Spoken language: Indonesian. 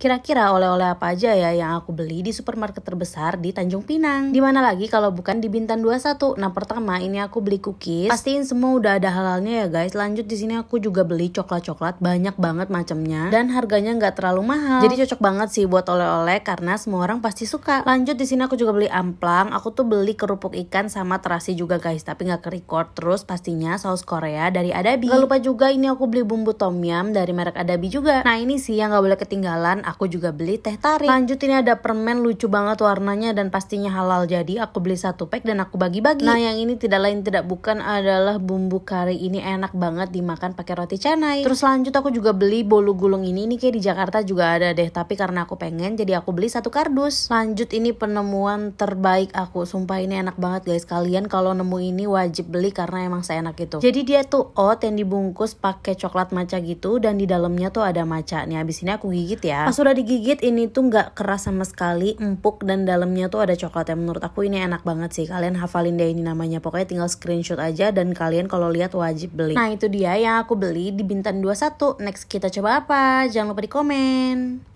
Kira-kira oleh-oleh apa aja ya yang aku beli di supermarket terbesar di Tanjung Pinang? Dimana lagi kalau bukan di Bintan 21? Nah pertama ini aku beli cookies. Pastiin semua udah ada halalnya ya guys. Lanjut di sini aku juga beli coklat-coklat banyak banget macamnya dan harganya nggak terlalu mahal. Jadi cocok banget sih buat oleh-oleh karena semua orang pasti suka. Lanjut di sini aku juga beli amplang. Aku tuh beli kerupuk ikan sama terasi juga guys, tapi nggak ke Terus pastinya saus Korea dari Adabi. Gak lupa juga ini aku beli bumbu tom yum dari merek Adabi juga. Nah ini sih yang nggak boleh ketinggalan aku juga beli teh tarik. Lanjut ini ya, ada permen lucu banget warnanya dan pastinya halal. Jadi aku beli satu pack dan aku bagi-bagi. Nah yang ini tidak lain tidak bukan adalah bumbu kari ini enak banget dimakan pakai roti canai. Terus lanjut aku juga beli bolu gulung ini. Ini kayak di Jakarta juga ada deh. Tapi karena aku pengen jadi aku beli satu kardus. Lanjut ini penemuan terbaik aku. Sumpah ini enak banget guys. Kalian kalau nemu ini wajib beli karena emang enak itu. Jadi dia tuh oat yang dibungkus pakai coklat maca gitu dan di dalamnya tuh ada maca. Nih abis ini aku gigit ya. Pas sudah digigit ini tuh nggak keras sama sekali, empuk dan dalamnya tuh ada coklat yang Menurut aku ini enak banget sih. Kalian hafalin deh ini namanya. Pokoknya tinggal screenshot aja dan kalian kalau lihat wajib beli. Nah, itu dia yang aku beli di Bintan 21. Next kita coba apa? Jangan lupa di komen.